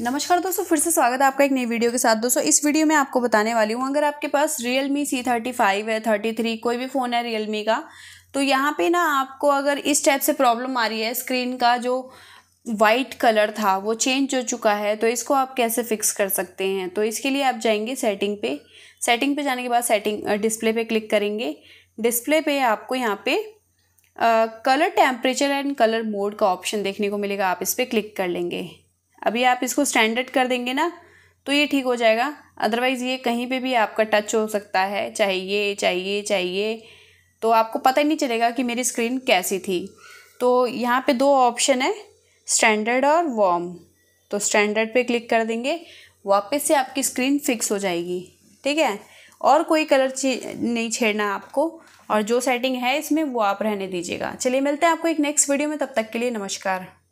नमस्कार दोस्तों फिर से स्वागत है आपका एक नई वीडियो के साथ दोस्तों इस वीडियो में आपको बताने वाली हूँ अगर आपके पास Realme C thirty five है थर्टी थ्री कोई भी फ़ोन है रियल मी का तो यहाँ पे ना आपको अगर इस टाइप से प्रॉब्लम आ रही है स्क्रीन का जो वाइट कलर था वो चेंज हो चुका है तो इसको आप कैसे फिक्स कर सकते हैं तो इसके लिए आप जाएंगे सेटिंग पे सेटिंग पे जाने के बाद सेटिंग डिस्प्ले पे क्लिक करेंगे डिस्प्ले पे आपको यहाँ पे colour temperature and colour mode का ऑप्शन देखने को मिलेगा आप इस पर क्लिक कर लेंगे अभी आप इसको स्टैंडर्ड कर देंगे ना तो ये ठीक हो जाएगा अदरवाइज़ ये कहीं पे भी आपका टच हो सकता है चाहिए चाहिए चाहिए तो आपको पता ही नहीं चलेगा कि मेरी स्क्रीन कैसी थी तो यहाँ पे दो ऑप्शन है स्टैंडर्ड और वॉम तो स्टैंडर्ड पे क्लिक कर देंगे वापस से आपकी स्क्रीन फिक्स हो जाएगी ठीक है और कोई कलर नहीं छेड़ना आपको और जो सेटिंग है इसमें वो आप रहने दीजिएगा चलिए मिलते हैं आपको एक नेक्स्ट वीडियो में तब तक के लिए नमस्कार